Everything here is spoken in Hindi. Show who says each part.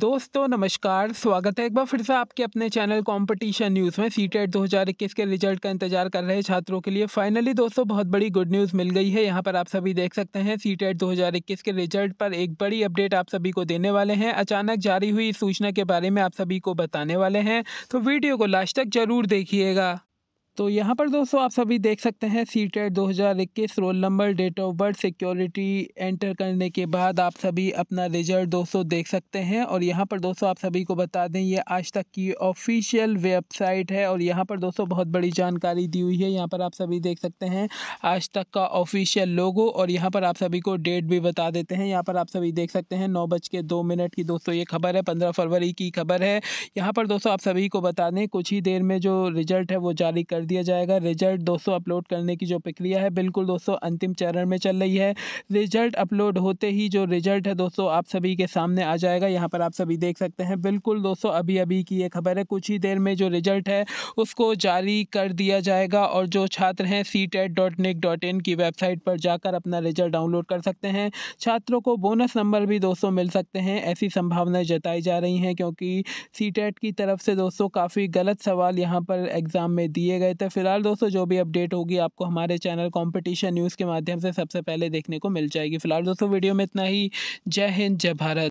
Speaker 1: दोस्तों नमस्कार स्वागत है एक बार फिर से आपके अपने चैनल कंपटीशन न्यूज़ में सी टेट दो के रिजल्ट का इंतजार कर रहे छात्रों के लिए फाइनली दोस्तों बहुत बड़ी गुड न्यूज़ मिल गई है यहाँ पर आप सभी देख सकते हैं सी टेट दो के रिजल्ट पर एक बड़ी अपडेट आप सभी को देने वाले हैं अचानक जारी हुई सूचना के बारे में आप सभी को बताने वाले हैं तो वीडियो को लास्ट तक जरूर देखिएगा तो यहाँ पर दोस्तों आप सभी देख सकते हैं सी टेट दो roll number date of birth security enter करने के बाद आप सभी अपना रिजल्ट दोस्तों देख सकते हैं और यहाँ पर दोस्तों आप सभी को बता दें ये आज तक की ऑफिशियल वेबसाइट है और यहाँ पर दोस्तों बहुत बड़ी जानकारी दी हुई है यहाँ पर आप सभी देख सकते हैं आज तक का ऑफिशियल लोगो और यहाँ पर आप सभी को डेट भी बता देते हैं यहाँ पर आप सभी देख सकते हैं नौ बज के दो मिनट की दोस्तों ये खबर है पंद्रह फरवरी की खबर है यहाँ पर दोस्तों आप सभी को बता दें कुछ ही देर में जो रिजल्ट है वो जारी कर कर दिया जाएगा रिजल्ट दोस्तों अपलोड करने की जो प्रक्रिया है बिल्कुल दोस्तों अंतिम चरण में चल रही है रिजल्ट अपलोड होते ही जो रिजल्ट है दोस्तों आप सभी के सामने आ जाएगा यहाँ पर आप सभी देख सकते हैं बिल्कुल दोस्तों अभी अभी की ये खबर है कुछ ही देर में जो रिजल्ट है उसको जारी कर दिया जाएगा और जो छात्र हैं सी e की वेबसाइट पर जाकर अपना रिजल्ट डाउनलोड कर सकते हैं छात्रों को बोनस नंबर भी दोस्तों मिल सकते हैं ऐसी संभावनाएं जताई जा रही हैं क्योंकि सी की तरफ से दोस्तों काफ़ी गलत सवाल यहाँ पर एग्ज़ाम में दिए गए रहता है फिलहाल दोस्तों जो भी अपडेट होगी आपको हमारे चैनल कॉम्पिटिशन न्यूज़ के माध्यम से सबसे पहले देखने को मिल जाएगी फिलहाल दोस्तों वीडियो में इतना ही जय हिंद जय भारत